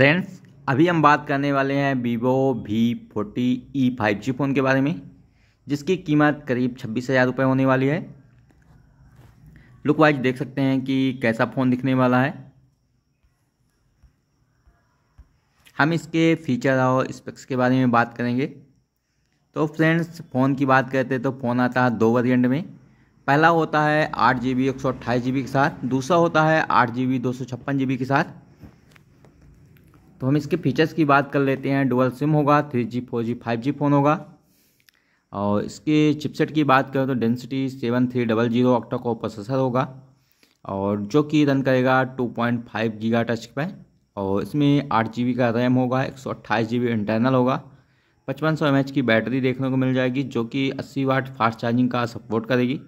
friends अभी हम बात करने वाले हैं Vivo V forty E five G phone के बारे में जिसकी कीमत करीब छब्बीस हज़ार रुपये होने वाली है लुक वाइज देख सकते हैं कि कैसा फ़ोन दिखने वाला है हम इसके फीचर और स्पेक्स के बारे में बात करेंगे तो फ्रेंड्स फ़ोन की बात करते तो फ़ोन आता है दो वेरिएंट में पहला होता है आठ जी बी एक सौ अट्ठाईस जी बी के साथ दूसरा होता है आठ जी बी दो सौ छप्पन जी बी के साथ तो हम इसके फीचर्स की बात कर लेते हैं डुअल सिम होगा three G four G five G phone होगा और इसके चिपसेट की बात करें तो Dimensity seven three double zero octa core processor होगा और जो कि रन करेगा two point five gigahertz पे और इसमें आठ जी बी का रैम होगा एक सौ अट्ठाईस जी बी इंटरनल होगा पचपन सौ एम एच की बैटरी देखने को मिल जाएगी जो कि अस्सी वाट फास्ट चार्जिंग का सपोर्ट करेगी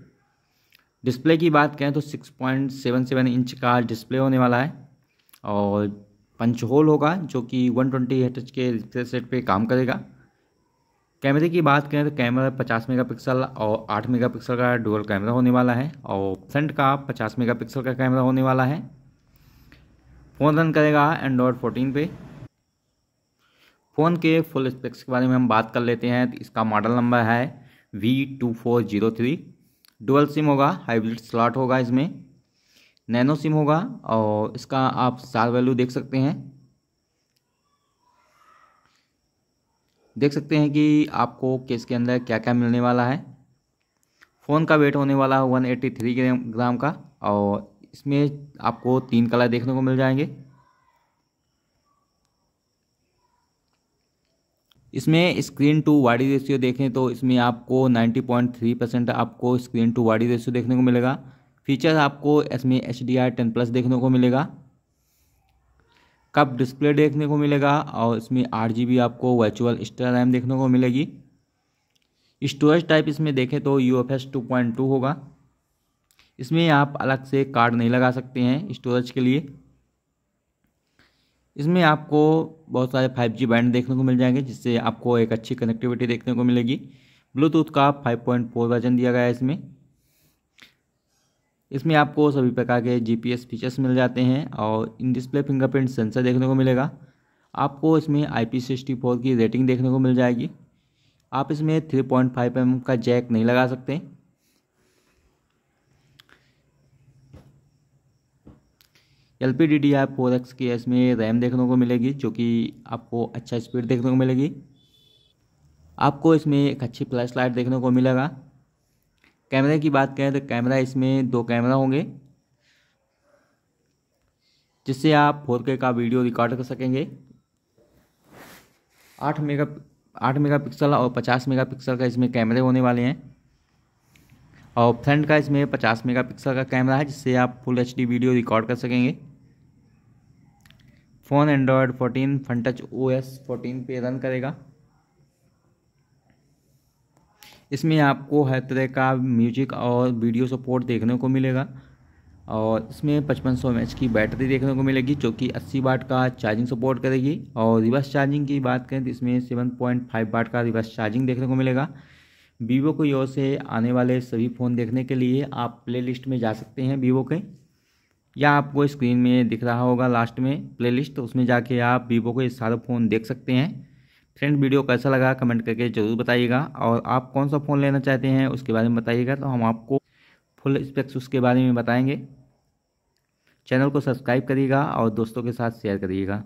डिस्प्ले की बात करें तो six point seven seven inch का डिस्प्ले होने वाला है और पंचहोल होगा जो कि 120 ट्वेंटी के रिफ्रेश रेट पे काम करेगा कैमरे की बात करें तो कैमरा 50 मेगापिक्सल और 8 मेगापिक्सल का डुअल कैमरा होने वाला है और फ्रंट का 50 मेगापिक्सल का कैमरा होने वाला है फ़ोन रन करेगा एंड्रॉयड 14 पे फ़ोन के फुल स्पेक्स के बारे में हम बात कर लेते हैं तो इसका मॉडल नंबर है V two four zero three dual SIM होगा हाइब्रिड स्लॉट होगा इसमें नैनो सिम होगा और इसका आप सार वैल्यू देख सकते हैं देख सकते हैं कि आपको केस के अंदर क्या क्या मिलने वाला है फ़ोन का वेट होने वाला है वन एट्टी थ्री ग्राम का और इसमें आपको तीन कलर देखने को मिल जाएंगे इसमें स्क्रीन टू वाडी रेशियो देखें तो इसमें आपको नाइन्टी पॉइंट थ्री परसेंट आपको स्क्रीन टू वाडी रेशियो देखने को मिलेगा फीचर्स आपको इसमें H D R ten plus देखने को मिलेगा कप डिस्प्ले देखने को मिलेगा और इसमें आठ जी बी आपको वर्चुअल एक्स्ट्रा रैम देखने को मिलेगी स्टोरेज टाइप इसमें देखें तो U F S two point two होगा इसमें आप अलग से कार्ड नहीं लगा सकते हैं स्टोरेज के लिए इसमें आपको बहुत सारे फाइव जी बैंड देखने को मिल जाएंगे जिससे आपको एक अच्छी कनेक्टिविटी देखने को मिलेगी ब्लूटूथ का फाइव पॉइंट फोर वर्जन दिया गया है इसमें इसमें आपको सभी प्रकार के जीपीएस फीचर्स मिल जाते हैं और इन डिस्प्ले फिंगरप्रिंट सेंसर देखने को मिलेगा आपको इसमें आई पी की रेटिंग देखने को मिल जाएगी आप इसमें थ्री पॉइंट फाइव एम का जैक नहीं लगा सकते L P D D R four X की इसमें रैम देखने को मिलेगी जो कि आपको अच्छा स्पीड देखने को मिलेगी आपको इसमें एक अच्छी फ्लैश लाइट देखने को मिलेगा कैमरे की बात करें तो कैमरा इसमें दो कैमरा होंगे जिससे आप फोर का वीडियो रिकॉर्ड कर सकेंगे आठ मेगा आठ मेगापिक्सल और पचास मेगापिक्सल का इसमें कैमरे होने वाले हैं और फ्रंट का इसमें पचास मेगापिक्सल का कैमरा है जिससे आप फुल एच वीडियो रिकॉर्ड कर सकेंगे phone Android 14 touch O S fourteen पे रन करेगा इसमें आपको हर तरह का म्यूजिक और वीडियो सपोर्ट देखने को मिलेगा और इसमें पचपन सौ एम की बैटरी देखने को मिलेगी जो कि अस्सी वाट का चार्जिंग सपोर्ट करेगी और रिवर्स चार्जिंग की बात करें तो इसमें सेवन पॉइंट फाइव वाट का रिवर्स चार्जिंग देखने को मिलेगा वीवो को ओर से आने वाले सभी फ़ोन देखने के लिए आप प्ले लिस्ट में जा सकते हैं वीवो के या आपको स्क्रीन में दिख रहा होगा लास्ट में प्ले लिस्ट तो उसमें जाके आप वीवो के सारे फ़ोन देख सकते हैं फ्रेंड वीडियो कैसा लगा कमेंट करके ज़रूर बताइएगा और आप कौन सा फ़ोन लेना चाहते हैं उसके बारे में बताइएगा तो हम आपको फुल स्पेक्स उसके बारे में बताएंगे चैनल को सब्सक्राइब करिएगा और दोस्तों के साथ शेयर करिएगा